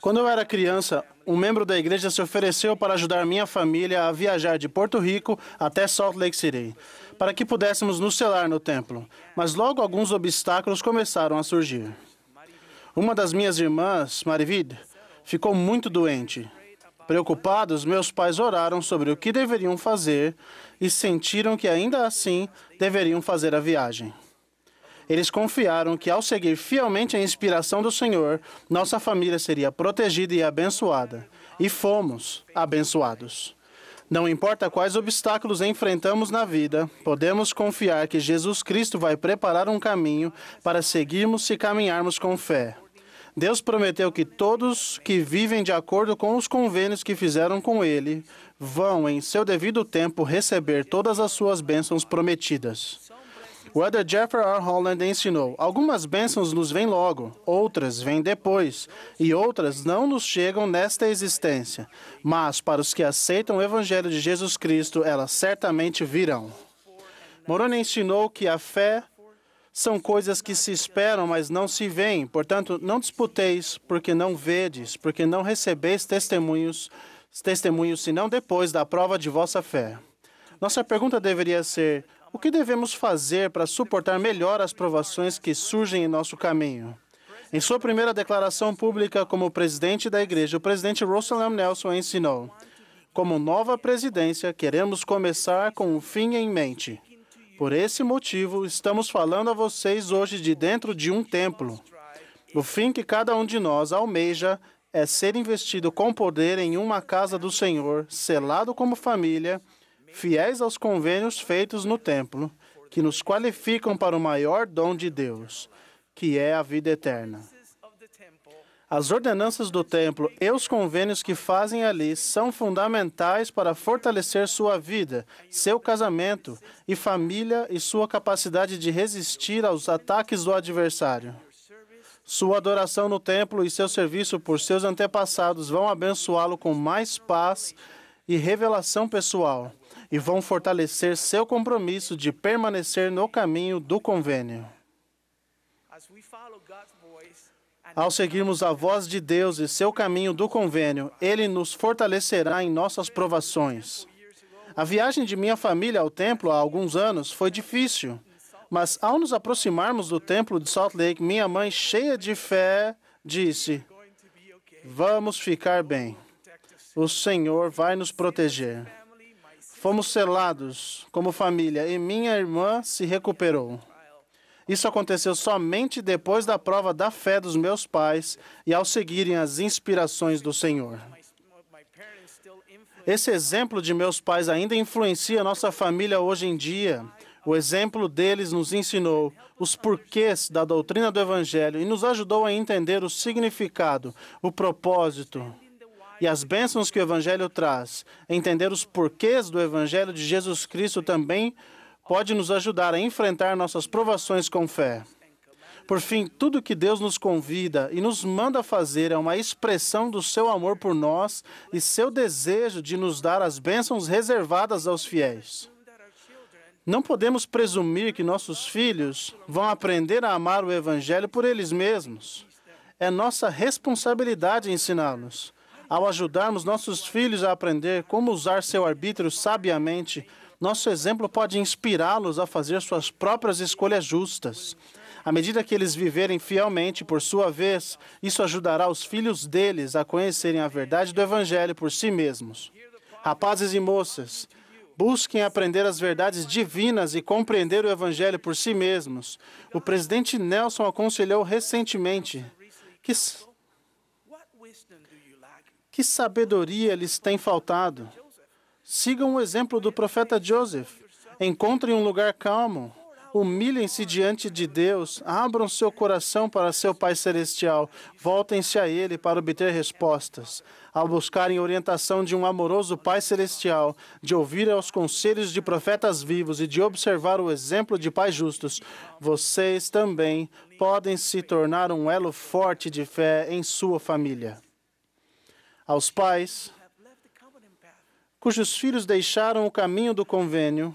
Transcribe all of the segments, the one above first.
Quando eu era criança, um membro da igreja se ofereceu para ajudar minha família a viajar de Porto Rico até Salt Lake City, para que pudéssemos nos selar no templo. Mas logo alguns obstáculos começaram a surgir. Uma das minhas irmãs, Marivid, ficou muito doente. Preocupados, meus pais oraram sobre o que deveriam fazer e sentiram que ainda assim deveriam fazer a viagem. Eles confiaram que, ao seguir fielmente a inspiração do Senhor, nossa família seria protegida e abençoada. E fomos abençoados. Não importa quais obstáculos enfrentamos na vida, podemos confiar que Jesus Cristo vai preparar um caminho para seguirmos e caminharmos com fé. Deus prometeu que todos que vivem de acordo com os convênios que fizeram com Ele vão, em seu devido tempo, receber todas as suas bênçãos prometidas. O Elder Jeffrey R. Holland ensinou: algumas bênçãos nos vêm logo, outras vêm depois, e outras não nos chegam nesta existência. Mas para os que aceitam o Evangelho de Jesus Cristo, elas certamente virão. Moroni ensinou que a fé são coisas que se esperam, mas não se veem. Portanto, não disputeis, porque não vedes, porque não recebeis testemunhos, testemunhos senão depois da prova de vossa fé. Nossa pergunta deveria ser: o que devemos fazer para suportar melhor as provações que surgem em nosso caminho? Em sua primeira declaração pública como presidente da igreja, o presidente Russell M. Nelson ensinou: Como nova presidência, queremos começar com o fim em mente. Por esse motivo, estamos falando a vocês hoje de dentro de um templo. O fim que cada um de nós almeja é ser investido com poder em uma casa do Senhor, selado como família fiéis aos convênios feitos no templo, que nos qualificam para o maior dom de Deus, que é a vida eterna. As ordenanças do templo e os convênios que fazem ali são fundamentais para fortalecer sua vida, seu casamento e família e sua capacidade de resistir aos ataques do adversário. Sua adoração no templo e seu serviço por seus antepassados vão abençoá-lo com mais paz e revelação pessoal, e vão fortalecer seu compromisso de permanecer no caminho do convênio. Ao seguirmos a voz de Deus e seu caminho do convênio, ele nos fortalecerá em nossas provações. A viagem de minha família ao templo há alguns anos foi difícil, mas ao nos aproximarmos do templo de Salt Lake, minha mãe, cheia de fé, disse: Vamos ficar bem. O Senhor vai nos proteger. Fomos selados como família e minha irmã se recuperou. Isso aconteceu somente depois da prova da fé dos meus pais e ao seguirem as inspirações do Senhor. Esse exemplo de meus pais ainda influencia nossa família hoje em dia. O exemplo deles nos ensinou os porquês da doutrina do Evangelho e nos ajudou a entender o significado, o propósito e as bênçãos que o Evangelho traz, entender os porquês do Evangelho de Jesus Cristo também pode nos ajudar a enfrentar nossas provações com fé. Por fim, tudo que Deus nos convida e nos manda fazer é uma expressão do seu amor por nós e seu desejo de nos dar as bênçãos reservadas aos fiéis. Não podemos presumir que nossos filhos vão aprender a amar o Evangelho por eles mesmos. É nossa responsabilidade ensiná-los. Ao ajudarmos nossos filhos a aprender como usar seu arbítrio sabiamente, nosso exemplo pode inspirá-los a fazer suas próprias escolhas justas. À medida que eles viverem fielmente, por sua vez, isso ajudará os filhos deles a conhecerem a verdade do Evangelho por si mesmos. Rapazes e moças, busquem aprender as verdades divinas e compreender o Evangelho por si mesmos. O presidente Nelson aconselhou recentemente que que sabedoria lhes tem faltado? Sigam o exemplo do profeta Joseph. Encontrem um lugar calmo. Humilhem-se diante de Deus. Abram seu coração para seu Pai Celestial. Voltem-se a Ele para obter respostas. Ao buscarem orientação de um amoroso Pai Celestial, de ouvir aos conselhos de profetas vivos e de observar o exemplo de pais justos, vocês também podem se tornar um elo forte de fé em sua família aos pais cujos filhos deixaram o caminho do convênio.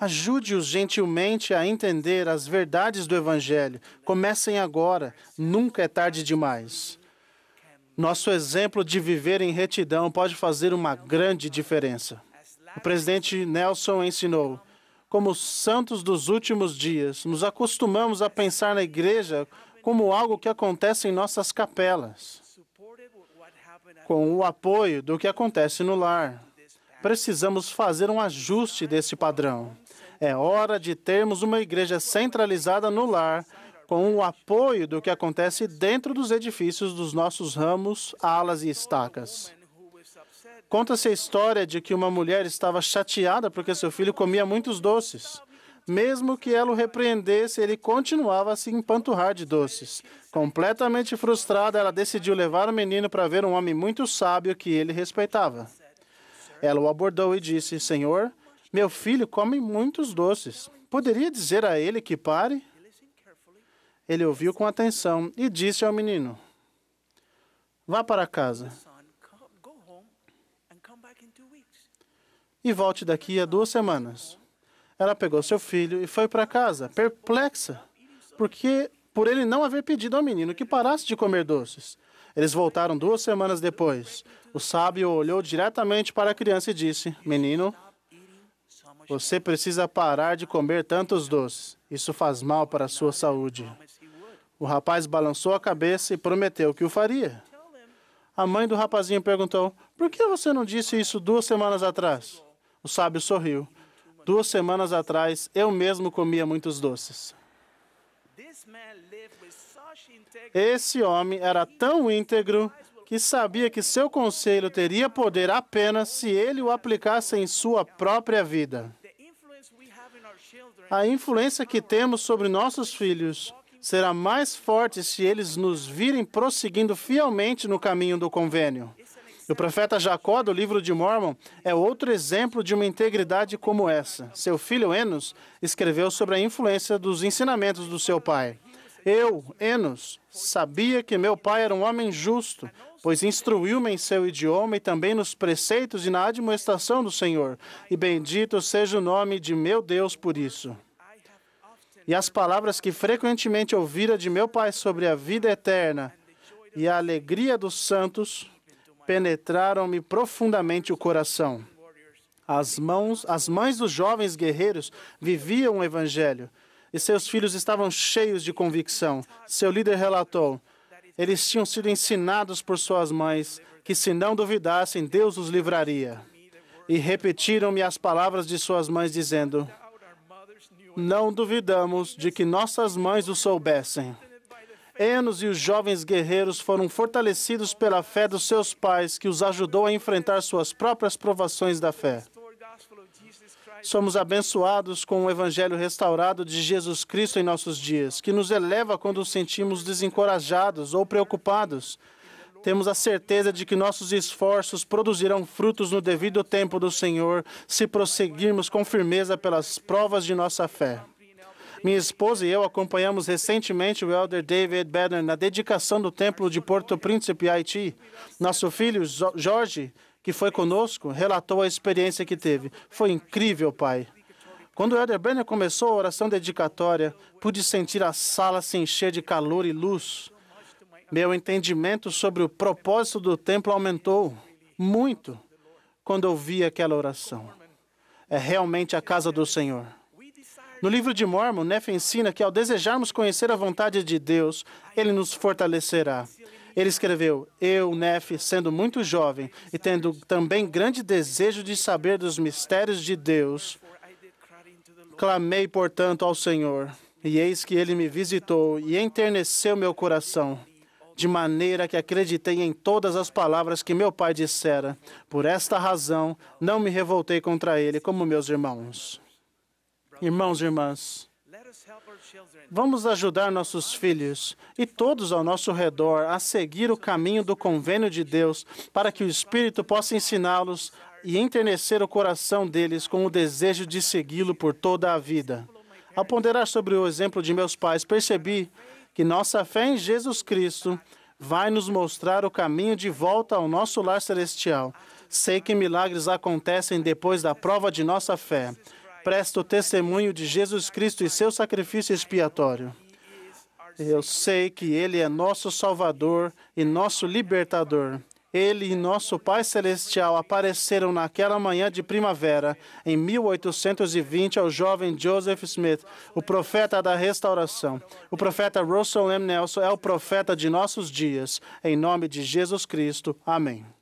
Ajude-os gentilmente a entender as verdades do Evangelho. Comecem agora, nunca é tarde demais. Nosso exemplo de viver em retidão pode fazer uma grande diferença. O presidente Nelson ensinou: como santos dos últimos dias, nos acostumamos a pensar na igreja como algo que acontece em nossas capelas com o apoio do que acontece no lar. Precisamos fazer um ajuste desse padrão. É hora de termos uma igreja centralizada no lar, com o apoio do que acontece dentro dos edifícios dos nossos ramos, alas e estacas. Conta-se a história de que uma mulher estava chateada porque seu filho comia muitos doces. Mesmo que ela o repreendesse, ele continuava a se empanturrar de doces. Completamente frustrada, ela decidiu levar o menino para ver um homem muito sábio que ele respeitava. Ela o abordou e disse: Senhor, meu filho come muitos doces. Poderia dizer a ele que pare? Ele ouviu com atenção e disse ao menino: Vá para casa. E volte daqui a duas semanas. Ela pegou seu filho e foi para casa, perplexa, porque por ele não haver pedido ao menino que parasse de comer doces. Eles voltaram duas semanas depois. O sábio olhou diretamente para a criança e disse: Menino, você precisa parar de comer tantos doces. Isso faz mal para a sua saúde. O rapaz balançou a cabeça e prometeu que o faria. A mãe do rapazinho perguntou: Por que você não disse isso duas semanas atrás? O sábio sorriu. Duas semanas atrás, eu mesmo comia muitos doces. Esse homem era tão íntegro que sabia que seu conselho teria poder apenas se ele o aplicasse em sua própria vida. A influência que temos sobre nossos filhos será mais forte se eles nos virem prosseguindo fielmente no caminho do convênio. O profeta Jacó, do livro de Mormon, é outro exemplo de uma integridade como essa. Seu filho Enos escreveu sobre a influência dos ensinamentos do seu pai. Eu, Enos, sabia que meu pai era um homem justo, pois instruiu-me em seu idioma e também nos preceitos e na admoestação do Senhor. E bendito seja o nome de meu Deus por isso. E as palavras que frequentemente ouvira de meu pai sobre a vida eterna e a alegria dos santos penetraram-me profundamente o coração. As mãos, as mães dos jovens guerreiros viviam o evangelho e seus filhos estavam cheios de convicção. Seu líder relatou: eles tinham sido ensinados por suas mães que, se não duvidassem, Deus os livraria. E repetiram-me as palavras de suas mães, dizendo: Não duvidamos de que nossas mães o soubessem. Enos e os jovens guerreiros foram fortalecidos pela fé dos seus pais, que os ajudou a enfrentar suas próprias provações da fé. Somos abençoados com o Evangelho restaurado de Jesus Cristo em nossos dias, que nos eleva quando nos sentimos desencorajados ou preocupados. Temos a certeza de que nossos esforços produzirão frutos no devido tempo do Senhor, se prosseguirmos com firmeza pelas provas de nossa fé. Minha esposa e eu acompanhamos recentemente o elder David Banner na dedicação do templo de Porto Príncipe, Haiti. Nosso filho, Jorge, que foi conosco, relatou a experiência que teve. Foi incrível, pai. Quando o elder Banner começou a oração dedicatória, pude sentir a sala se encher de calor e luz. Meu entendimento sobre o propósito do templo aumentou muito quando ouvi aquela oração. É realmente a casa do Senhor. No livro de Mormon, Neff ensina que ao desejarmos conhecer a vontade de Deus, ele nos fortalecerá. Ele escreveu: Eu, Nefe, sendo muito jovem e tendo também grande desejo de saber dos mistérios de Deus, clamei, portanto, ao Senhor. E eis que ele me visitou e enterneceu meu coração, de maneira que acreditei em todas as palavras que meu pai dissera. Por esta razão, não me revoltei contra ele como meus irmãos. Irmãos e irmãs, vamos ajudar nossos filhos e todos ao nosso redor a seguir o caminho do convênio de Deus para que o Espírito possa ensiná-los e enternecer o coração deles com o desejo de segui-lo por toda a vida. Ao ponderar sobre o exemplo de meus pais, percebi que nossa fé em Jesus Cristo vai nos mostrar o caminho de volta ao nosso lar celestial. Sei que milagres acontecem depois da prova de nossa fé. Presto o testemunho de Jesus Cristo e seu sacrifício expiatório. Eu sei que Ele é nosso Salvador e nosso Libertador. Ele e nosso Pai Celestial apareceram naquela manhã de primavera, em 1820, ao jovem Joseph Smith, o profeta da restauração. O profeta Russell M. Nelson é o profeta de nossos dias. Em nome de Jesus Cristo. Amém.